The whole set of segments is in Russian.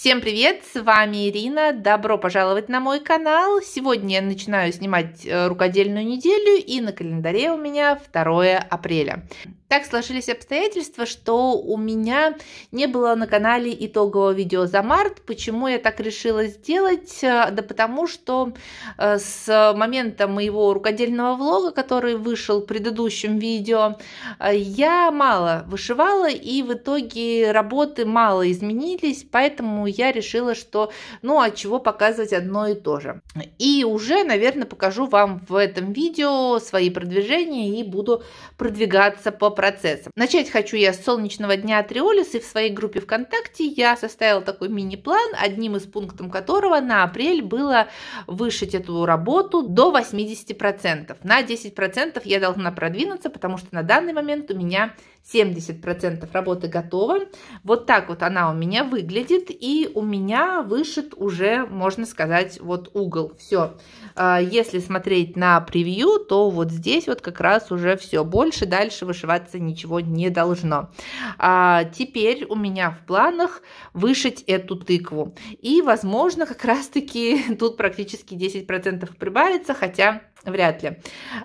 Всем привет, с вами Ирина, добро пожаловать на мой канал. Сегодня я начинаю снимать э, рукодельную неделю и на календаре у меня 2 апреля. Так сложились обстоятельства, что у меня не было на канале итогового видео за март. Почему я так решила сделать? Э, да потому что э, с момента моего рукодельного влога, который вышел в предыдущем видео, я мало вышивала и в итоге работы мало изменились, поэтому я решила, что, ну, от чего показывать одно и то же. И уже, наверное, покажу вам в этом видео свои продвижения и буду продвигаться по процессам. Начать хочу я с солнечного дня Триолис, и в своей группе ВКонтакте я составила такой мини-план, одним из пунктов которого на апрель было вышить эту работу до 80%. На 10% я должна продвинуться, потому что на данный момент у меня 70% работы готово. Вот так вот она у меня выглядит. И у меня вышит уже, можно сказать, вот угол. Все. А, если смотреть на превью, то вот здесь вот как раз уже все. Больше дальше вышиваться ничего не должно. А, теперь у меня в планах вышить эту тыкву. И, возможно, как раз-таки тут практически 10% прибавится, хотя Вряд ли.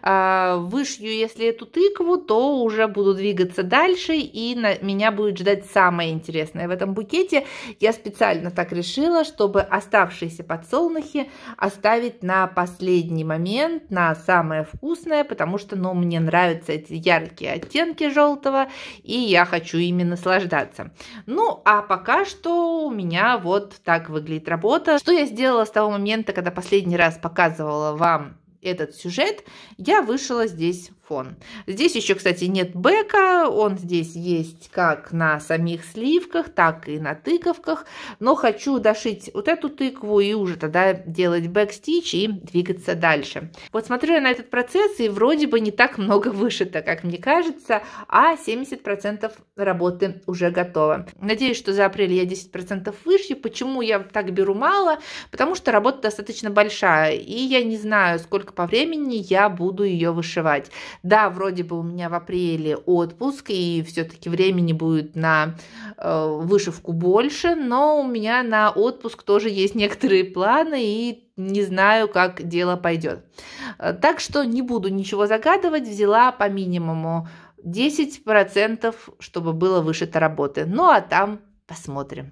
А, вышью, если эту тыкву, то уже буду двигаться дальше, и на меня будет ждать самое интересное в этом букете. Я специально так решила, чтобы оставшиеся подсолнухи оставить на последний момент, на самое вкусное, потому что, ну, мне нравятся эти яркие оттенки желтого, и я хочу ими наслаждаться. Ну, а пока что у меня вот так выглядит работа. Что я сделала с того момента, когда последний раз показывала вам этот сюжет, я вышила здесь фон. Здесь еще, кстати, нет бэка, он здесь есть как на самих сливках, так и на тыковках, но хочу дошить вот эту тыкву и уже тогда делать бэк-стич и двигаться дальше. Вот смотрю я на этот процесс и вроде бы не так много вышито, как мне кажется, а 70% работы уже готово. Надеюсь, что за апрель я 10% вышью. Почему я так беру мало? Потому что работа достаточно большая, и я не знаю, сколько по времени я буду ее вышивать. Да, вроде бы у меня в апреле отпуск, и все-таки времени будет на э, вышивку больше, но у меня на отпуск тоже есть некоторые планы, и не знаю, как дело пойдет. Э, так что не буду ничего загадывать, взяла по минимуму 10%, чтобы было вышито работы. Ну а там посмотрим.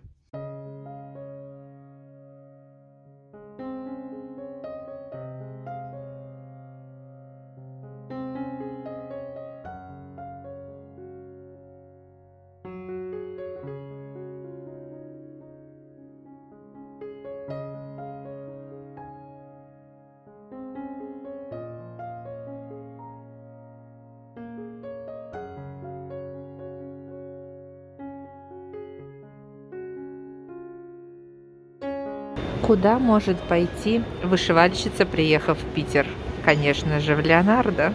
Куда может пойти вышивальщица, приехав в Питер? Конечно же, в Леонардо.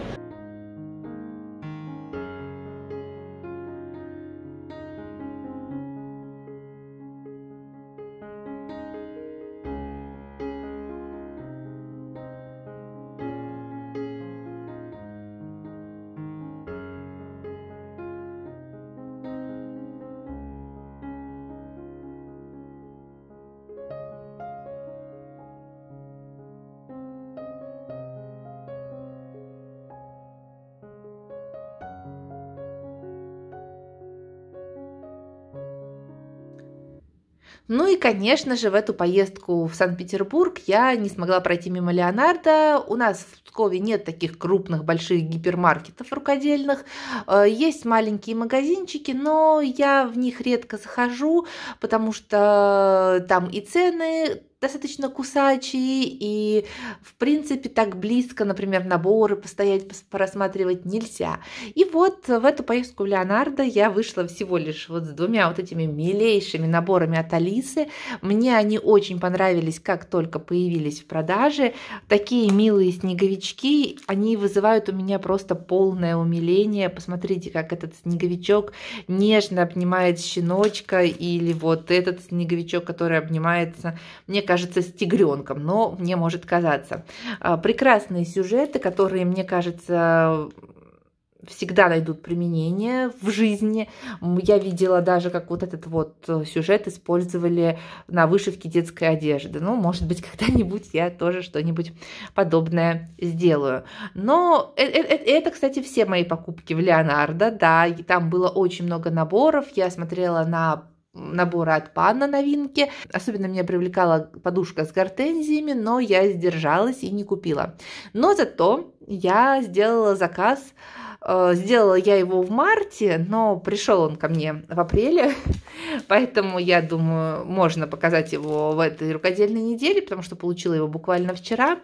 Ну и, конечно же, в эту поездку в Санкт-Петербург я не смогла пройти мимо Леонардо. У нас в Пскове нет таких крупных, больших гипермаркетов рукодельных. Э, есть маленькие магазинчики, но я в них редко захожу, потому что э, там и цены достаточно кусачие, и, в принципе, так близко, например, наборы постоять, порассматривать нельзя. И вот в эту поездку в Леонардо я вышла всего лишь вот с двумя вот этими милейшими наборами от Алисы. Мне они очень понравились, как только появились в продаже. Такие милые снеговички, они вызывают у меня просто полное умиление. Посмотрите, как этот снеговичок нежно обнимает щеночка, или вот этот снеговичок, который обнимается. Мне кажется, с тигренком, но мне может казаться. А, прекрасные сюжеты, которые, мне кажется, всегда найдут применение в жизни. Я видела даже, как вот этот вот э, сюжет использовали на вышивке детской одежды. Ну, может быть, когда-нибудь я тоже что-нибудь подобное сделаю. Но э, э, это, кстати, все мои покупки в Леонардо, да, и там было очень много наборов. Я смотрела на набора от ПАНА новинки. Особенно меня привлекала подушка с гортензиями, но я сдержалась и не купила. Но зато я сделала заказ э, Сделала я его в марте, но пришел он ко мне в апреле, поэтому я думаю, можно показать его в этой рукодельной неделе, потому что получила его буквально вчера.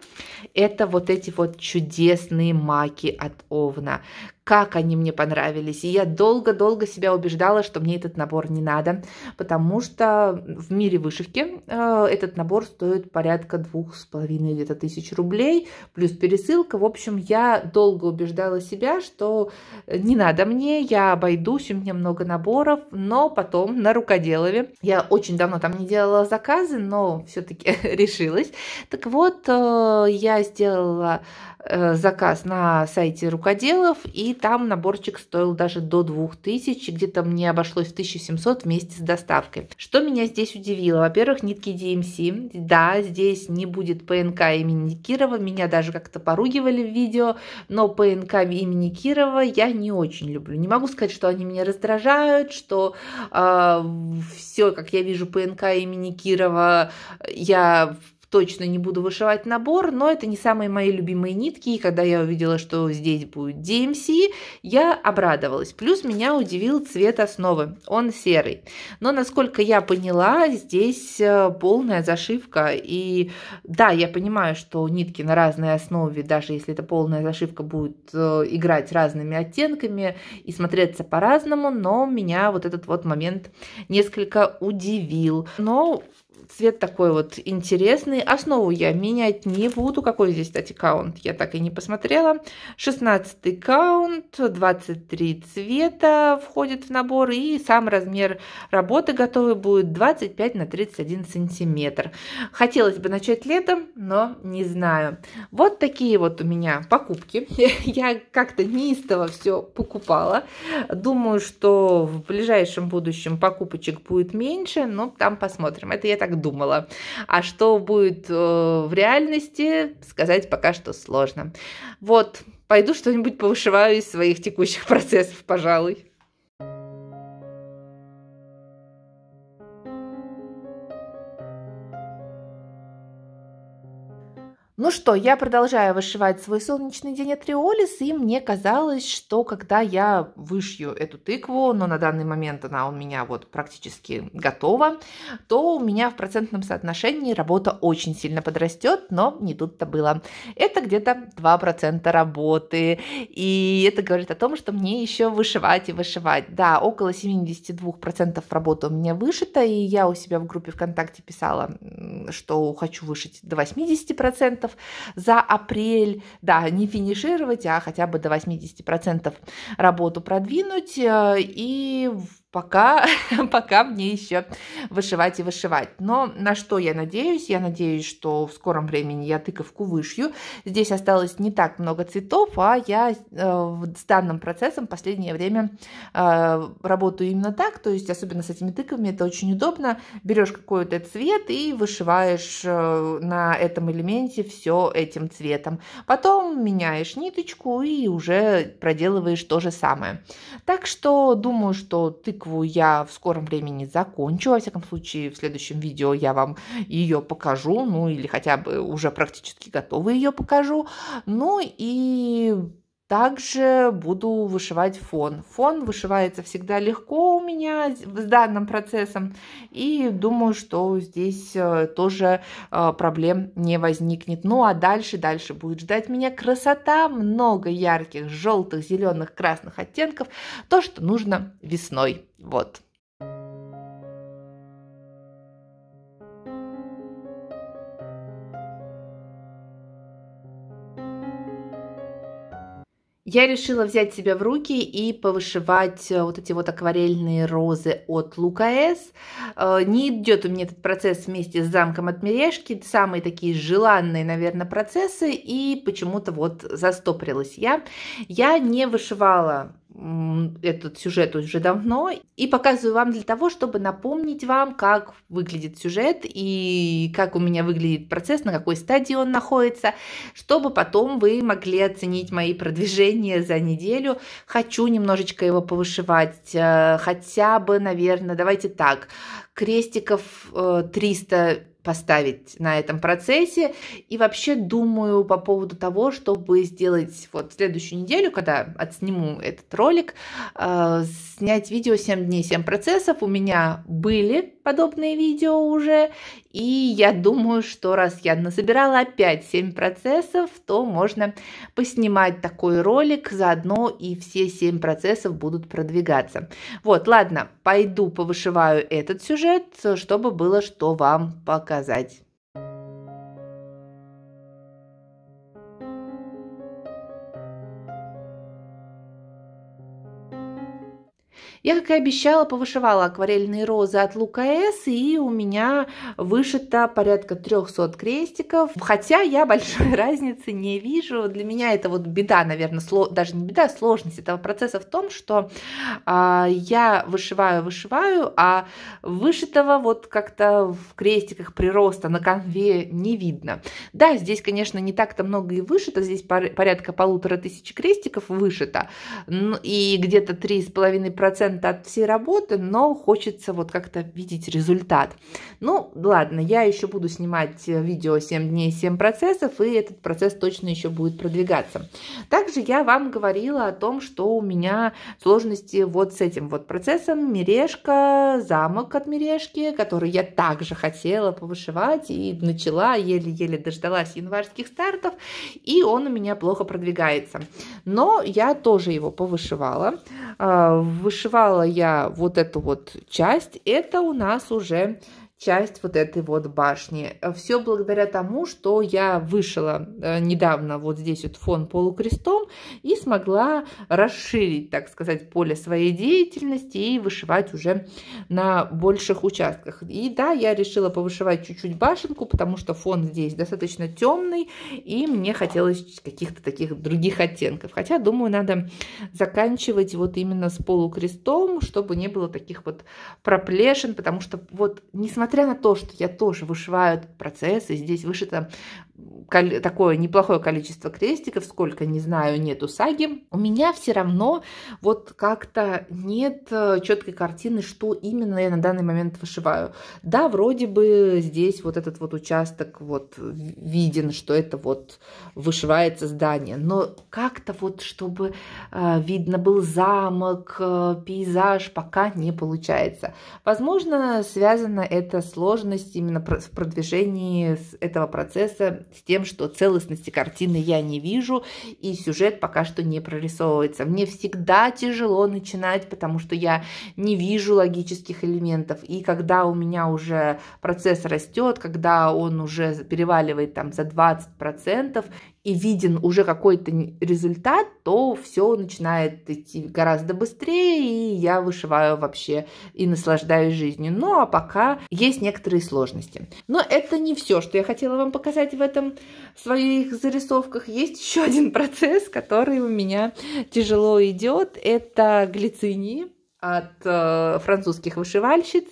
Это вот эти вот чудесные маки от Овна как они мне понравились. И я долго-долго себя убеждала, что мне этот набор не надо, потому что в мире вышивки э, этот набор стоит порядка двух с половиной где-то тысяч рублей, плюс пересылка. В общем, я долго убеждала себя, что не надо мне, я обойдусь, у меня много наборов, но потом на рукоделове. Я очень давно там не делала заказы, но все-таки решилась. Так вот, э, я сделала Э, заказ на сайте рукоделов, и там наборчик стоил даже до 2000, где-то мне обошлось в 1700 вместе с доставкой. Что меня здесь удивило? Во-первых, нитки DMC, эм да, здесь не будет ПНК имени Кирова, меня даже как-то поругивали в видео, но ПНК имени Кирова я не очень люблю. Не могу сказать, что они меня раздражают, что э, а, все, как я вижу ПНК имени Кирова, я в точно не буду вышивать набор, но это не самые мои любимые нитки, и когда я увидела, что здесь будет DMC, я обрадовалась. Плюс меня удивил цвет основы, он серый. Но, насколько я поняла, здесь э, полная зашивка, и да, я понимаю, что нитки на разной основе, даже если это полная зашивка, будет э, играть разными оттенками и смотреться по-разному, но меня вот этот вот момент несколько удивил. Но Цвет такой вот интересный. Основу я менять не буду. Какой здесь, кстати, каунт, я так и не посмотрела. 16 каунт, 23 цвета входит в набор. И сам размер работы готовый будет 25 на 31 сантиметр. Хотелось бы начать летом, но не знаю. Вот такие вот у меня покупки. Я как-то неистово все покупала. Думаю, что в ближайшем будущем покупочек будет меньше, но там посмотрим. Это я так думаю думала. А что будет э, в реальности, сказать пока что сложно. Вот, пойду что-нибудь повышиваю из своих текущих процессов, пожалуй. Ну что, я продолжаю вышивать свой солнечный день от Риолис, и мне казалось, что когда я вышью эту тыкву, но на данный момент она у меня вот практически готова, то у меня в процентном соотношении работа очень сильно подрастет, но не тут-то было. Это где-то 2% работы, и это говорит о том, что мне еще вышивать и вышивать. Да, около 72% работы у меня вышито, и я у себя в группе ВКонтакте писала, что хочу вышить до 80%, процентов за апрель. Да, не финишировать, а хотя бы до 80 процентов работу продвинуть. Э, и пока, пока мне еще вышивать и вышивать. Но на что я надеюсь? Я надеюсь, что в скором времени я тыковку вышью. Здесь осталось не так много цветов, а я э, с данным процессом в последнее время э, работаю именно так, то есть особенно с этими тыковыми это очень удобно. Берешь какой-то цвет и вышиваешь э, на этом элементе все этим цветом. Потом меняешь ниточку и уже проделываешь то же самое. Так что думаю, что тыква тыкву я в скором времени закончу. Во всяком случае, в следующем видео я вам ее покажу, ну или хотя бы уже практически готовы ее покажу. Ну и также буду вышивать фон. Фон вышивается всегда легко у меня с данным процессом. И думаю, что здесь э, тоже э, проблем не возникнет. Ну а дальше, дальше будет ждать меня красота. Много ярких желтых, зеленых, красных оттенков. То, что нужно весной. Вот. Я решила взять себя в руки и повышивать э, вот эти вот акварельные розы от Лукаэс. Э, не идет у меня этот процесс вместе с замком от Мережки. Самые такие желанные, наверное, процессы. И почему-то вот застопорилась я. Я не вышивала этот сюжет уже давно и показываю вам для того, чтобы напомнить вам, как выглядит сюжет и как у меня выглядит процесс, на какой стадии он находится, чтобы потом вы могли оценить мои продвижения за неделю. Хочу немножечко его повышивать, э, хотя бы, наверное, давайте так, крестиков 300 э, поставить на этом процессе. И вообще думаю по поводу того, чтобы сделать вот следующую неделю, когда отсниму этот ролик, э, снять видео 7 дней, 7 процессов. У меня были подобные видео уже. И я думаю, что раз я насобирала опять 7 процессов, то можно поснимать такой ролик, заодно и все 7 процессов будут продвигаться. Вот, ладно, пойду повышиваю этот сюжет, чтобы было что вам показать. Я, как и обещала, повышивала акварельные розы от Лука С, и у меня вышито порядка 300 крестиков, хотя я большой разницы не вижу. Для меня это вот беда, наверное, сло... даже не беда, а сложность этого процесса в том, что а, я вышиваю, вышиваю, а вышитого вот как-то в крестиках прироста на конве не видно. Да, здесь, конечно, не так-то много и вышито, здесь порядка полутора тысячи крестиков вышито, ну и где-то 3,5% процента от всей работы, но хочется вот как-то видеть результат. Ну, ладно, я еще буду снимать э, видео 7 дней, 7 процессов, и этот процесс точно еще будет продвигаться. Также я вам говорила о том, что у меня сложности вот с этим вот процессом. Мережка, замок от мережки, который я также хотела повышивать и начала, еле-еле дождалась январских стартов, и он у меня плохо продвигается. Но я тоже его повышивала. А, Вышивала нарисовала я вот эту вот часть, это у нас уже часть вот этой вот башни. Э, Все благодаря тому, что я вышила э, недавно вот здесь вот фон полукрестом и смогла расширить, так сказать, поле своей деятельности и вышивать уже на больших участках. И да, я решила повышивать чуть-чуть башенку, потому что фон здесь достаточно темный, и мне хотелось каких-то таких других оттенков. Хотя, думаю, надо заканчивать вот именно с полукрестом, чтобы не было таких вот проплешин, потому что вот, несмотря несмотря на то, что я тоже вышиваю этот процесс, и здесь вышито такое неплохое количество крестиков, сколько, не знаю, нету саги, у меня все равно вот как-то нет э, четкой картины, что именно я на данный момент вышиваю. Да, вроде бы здесь вот этот вот участок вот виден, что это вот вышивается здание, но как-то вот, чтобы э, видно был замок, э, пейзаж, пока не получается. Возможно, связано это сложность именно в продвижении этого процесса с тем, тем, что целостности картины я не вижу, и сюжет пока что не прорисовывается. Мне всегда тяжело начинать, потому что я не вижу логических элементов. И когда у меня уже процесс растет, когда он уже переваливает там за 20%, и виден уже какой-то результат, то все начинает идти гораздо быстрее, и я вышиваю вообще и наслаждаюсь жизнью. Ну а пока есть некоторые сложности. Но это не все, что я хотела вам показать в этом в своих зарисовках. Есть еще один процесс, который у меня тяжело идет. Это глицинии от э, французских вышивальщиц.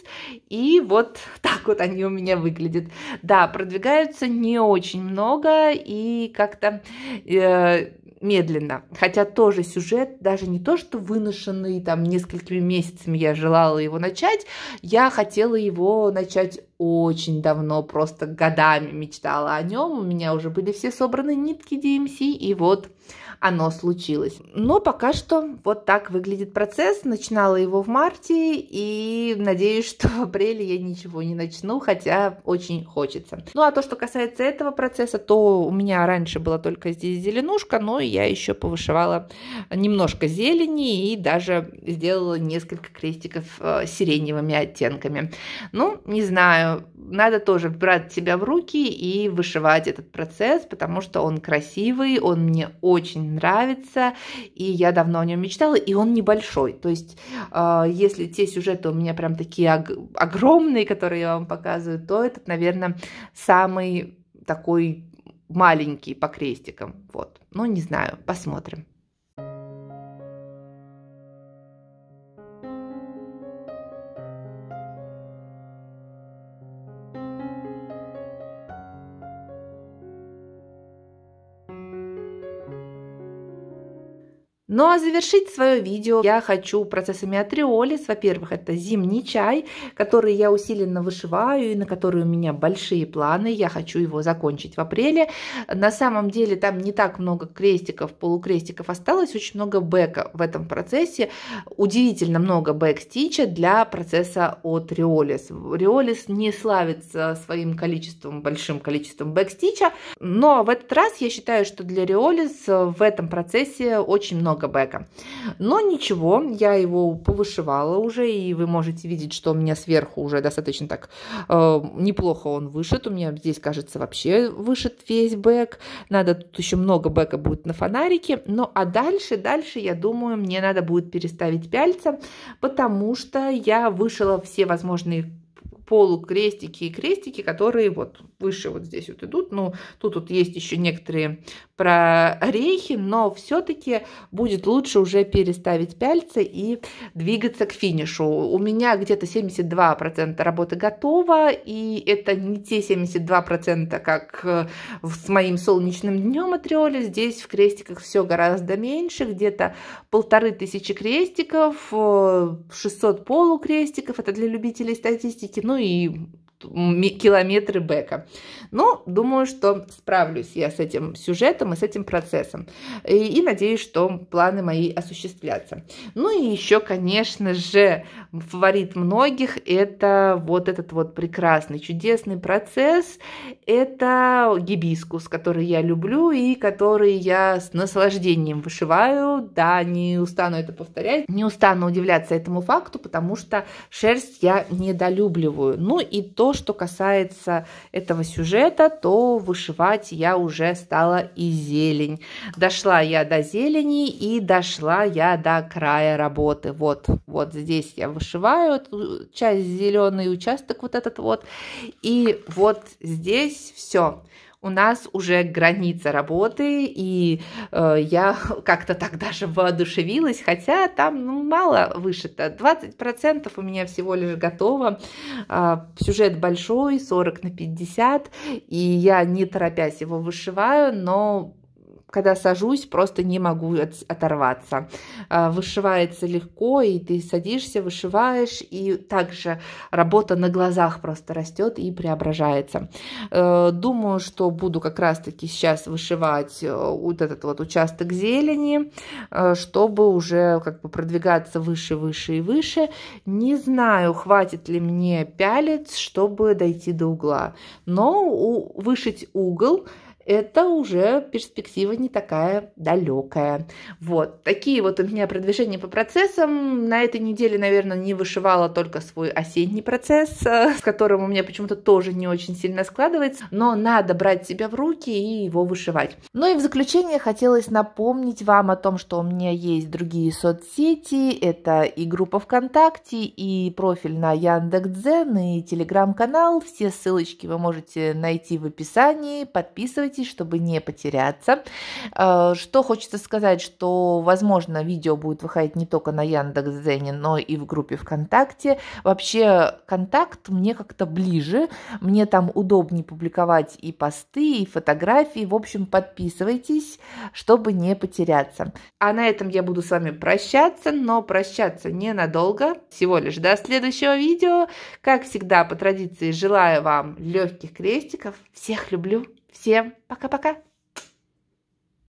И вот так вот они у меня выглядят. Да, продвигаются не очень много и как-то... Э, медленно. Хотя тоже сюжет, даже не то, что выношенный там несколькими месяцами я желала его начать, я хотела его начать очень давно, просто годами мечтала о нем. У меня уже были все собраны нитки DMC, и вот оно случилось. Но пока что вот так выглядит процесс. Начинала его в марте и надеюсь, что в апреле я ничего не начну, хотя очень хочется. Ну а то, что касается этого процесса, то у меня раньше была только здесь зеленушка, но я еще повышивала немножко зелени и даже сделала несколько крестиков э, сиреневыми оттенками. Ну, не знаю, надо тоже брать себя в руки и вышивать этот процесс, потому что он красивый, он мне очень нравится, и я давно о нем мечтала, и он небольшой. То есть, а, если те сюжеты у меня прям такие огромные, которые я вам показываю, то этот, наверное, самый такой маленький по крестикам. Вот. Ну, не знаю, посмотрим. Ну а завершить свое видео я хочу процессами от Во-первых, это зимний чай, который я усиленно вышиваю и на который у меня большие планы. Я хочу его закончить в апреле. На самом деле там не так много крестиков, полукрестиков осталось, очень много бэка в этом процессе. Удивительно много бэк-стича для процесса от Риолис. Риолис не славится своим количеством, большим количеством бэк-стича, но в этот раз я считаю, что для Риолис в этом процессе очень много кэбэка. Но ничего, я его повышивала уже, и вы можете видеть, что у меня сверху уже достаточно так э, неплохо он вышит. У меня здесь, кажется, вообще вышит весь бэк. Надо тут еще много бэка будет на фонарике. Ну, а дальше, дальше, я думаю, мне надо будет переставить пяльца, потому что я вышила все возможные полукрестики и крестики, которые вот выше вот здесь вот идут. Ну, тут вот есть еще некоторые прорехи, но все-таки будет лучше уже переставить пяльцы и двигаться к финишу. У меня где-то 72% работы готово, и это не те 72%, как э, с моим солнечным днем от Риоли. Здесь в крестиках все гораздо меньше, где-то полторы тысячи крестиков, 600 э, полукрестиков, это для любителей статистики, ну и километры бэка. Но думаю, что справлюсь я с этим сюжетом и с этим процессом. И, и надеюсь, что планы мои осуществлятся. Ну и еще, конечно же, фаворит многих – это вот этот вот прекрасный, чудесный процесс. Это гибискус, который я люблю и который я с наслаждением вышиваю. Да, не устану это повторять, не устану удивляться этому факту, потому что шерсть я недолюбливаю. Ну и то, что касается этого сюжета, то вышивать я уже стала и зелень. Дошла я до зелени и дошла я до края работы. Вот, вот здесь я вышиваю часть зеленый участок вот этот вот. И вот здесь все у нас уже граница работы, и э, я как-то так даже воодушевилась, хотя там ну, мало вышито. 20% у меня всего лишь готово. Э, сюжет большой, 40 на 50, и я не торопясь его вышиваю, но когда сажусь, просто не могу от, оторваться. А, вышивается легко, и ты садишься, вышиваешь, и также работа на глазах просто растет и преображается. Э, думаю, что буду как раз-таки сейчас вышивать э, вот этот вот участок зелени, э, чтобы уже как бы продвигаться выше, выше и выше. Не знаю, хватит ли мне пялец, чтобы дойти до угла, но вышить угол это уже перспектива не такая далекая. Вот, такие вот у меня продвижения по процессам. На этой неделе, наверное, не вышивала только свой осенний процесс, с которым у меня почему-то тоже не очень сильно складывается, но надо брать себя в руки и его вышивать. Ну и в заключение хотелось напомнить вам о том, что у меня есть другие соцсети, это и группа ВКонтакте, и профиль на Яндекс.Дзен, и телеграм-канал. Все ссылочки вы можете найти в описании. Подписывайтесь Подписывайтесь, чтобы не потеряться. Э, что хочется сказать, что, возможно, видео будет выходить не только на Яндекс.Зене, но и в группе ВКонтакте. Вообще, контакт мне как-то ближе. Мне там удобнее публиковать и посты, и фотографии. В общем, подписывайтесь, чтобы не потеряться. А на этом я буду с вами прощаться, но прощаться ненадолго, всего лишь до следующего видео. Как всегда, по традиции, желаю вам легких крестиков. Всех люблю! Всем пока-пока!